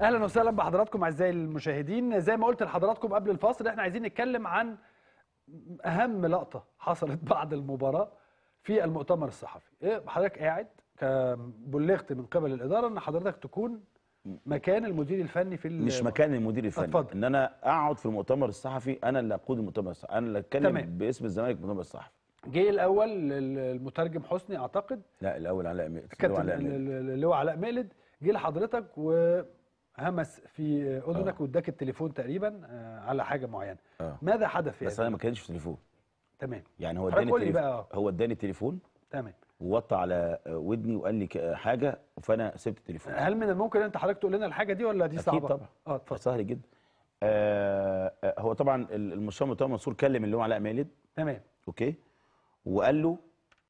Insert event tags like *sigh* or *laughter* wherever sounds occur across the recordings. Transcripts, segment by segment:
اهلا وسهلا بحضراتكم اعزائي المشاهدين زي ما قلت لحضراتكم قبل الفاصل احنا عايزين نتكلم عن اهم لقطه حصلت بعد المباراه في المؤتمر الصحفي إيه حضرتك قاعد بلغت من قبل الاداره ان حضرتك تكون مكان المدير الفني في مش مكان المدير الفني أتفضل. ان انا اقعد في المؤتمر الصحفي انا اللي اقود المؤتمر الصحفي انا اللي اتكلم تمام. باسم الزمالك المؤتمر الصحفي جه الاول المترجم حسني اعتقد لا الاول علاء مقلد اللواء علاء مقلد جه لحضرتك و همس في اذنك آه. واداك التليفون تقريبا آه، على حاجه معينه أوه. ماذا حدث يعني بس انا ما كانش في تليفون تمام يعني هو اداني تليف... هو اداني التليفون تمام ووطى على ودني وقال لي حاجه فانا سبت التليفون هل من الممكن انت حضرتك تقول لنا الحاجه دي ولا دي صعبه؟ اكيد طبعا اه اتفضل سهل جدا آه, آه، هو طبعا المستشار طه منصور كلم اللي هو علاء مالد تمام اوكي وقال له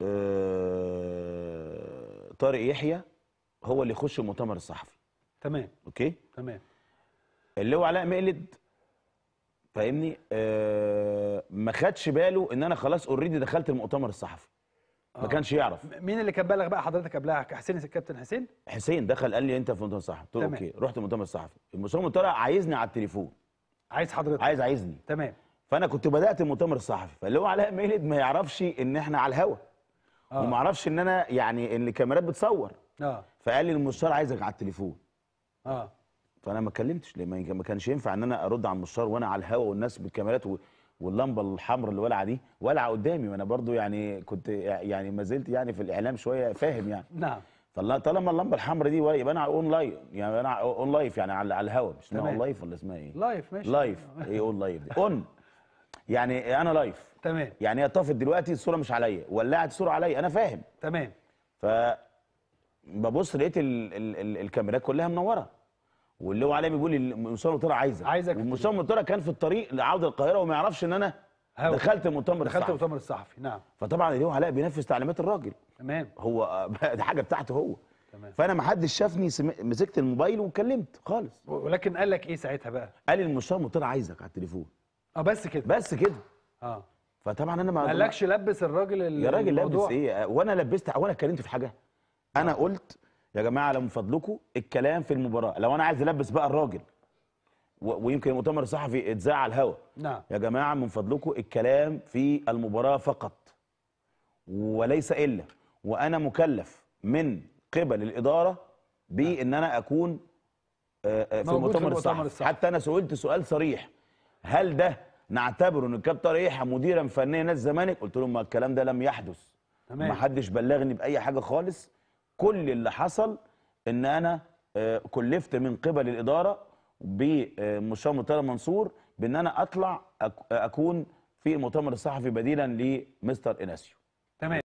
آه طارق يحيى هو اللي يخش المؤتمر الصحفي تمام اوكي تمام اللي هو علاء مقلد فاهمني آه ما خدش باله ان انا خلاص اوريدي دخلت المؤتمر الصحفي آه. ما كانش يعرف مين اللي كان بالغ بقى حضرتك قبلها حسين الكابتن حسين حسين دخل قال لي انت في المؤتمر الصحفي قلت له اوكي رحت المؤتمر الصحفي المسؤول طلع عايزني على التليفون عايز حضرتك عايز عايزني تمام فانا كنت بدات المؤتمر الصحفي فاللي هو علاء مقلد ما يعرفش ان احنا على الهوا آه. وما يعرفش ان انا يعني ان الكاميرات بتصور اه فقال لي المستشار عايزك على التليفون اه فانا ما كلمتش ما كانش ينفع ان انا ارد على المستشار وانا على الهواء والناس بالكاميرات و... واللمبه الحمراء اللي والعه دي والعه قدامي وانا برضو يعني كنت يعني ما زلت يعني في الاعلام شويه فاهم يعني نعم فطالما اللمبه الحمراء دي يبقى انا اون لايف يعني انا اون لايف يعني على, الهواء الهوا مش اسمها اون لايف ولا اسمها ايه؟ لايف ماشي لايف ايه اون لايف دي؟ اون يعني انا لايف تمام يعني هي طافت دلوقتي الصوره مش عليا ولعت الصوره عليا انا فاهم تمام ف ببص لقيت ال ال ال الكاميرات كلها منوره واللي هو عليا بيقول مصطفى مطره عايزك عايزك مصطفى مطره كان في الطريق لعوده القاهره وما يعرفش ان انا هو. دخلت المؤتمر الصحفي دخلت المؤتمر الصحفي نعم فطبعا اللي هو علاء بينفذ تعليمات الراجل تمام هو *laughs* دي حاجه بتاعته هو تمام فانا ما حدش شافني مسكت الموبايل وكلمت خالص ولكن قال لك ايه ساعتها بقى؟ قال لي المستشار مطر عايزك على التليفون اه بس كده بس كده اه فطبعا انا ما قالكش لبس الراجل يا راجل لبس ايه وانا لبست وانا اتكلمت في حاجه انا آه. قلت يا جماعه على من فضلكم الكلام في المباراه لو انا عايز البس بقى الراجل ويمكن المؤتمر الصحفي اتذاع على الهواء نعم يا جماعه من فضلكم الكلام في المباراه فقط وليس الا وانا مكلف من قبل الاداره بان انا اكون آه، آه، في المؤتمر الصحفي الصحف. حتى انا سئلت سؤال صريح هل ده نعتبره ان الكابتن ريحه مديرا فنيا نادي الزمالك قلت لهم ما الكلام ده لم يحدث ما حدش بلغني باي حاجه خالص كل اللي حصل ان انا آه، كلفت من قبل الاداره بمستشار مرتضى منصور بان انا اطلع اكون في المؤتمر الصحفي بديلا لمستر اناسيو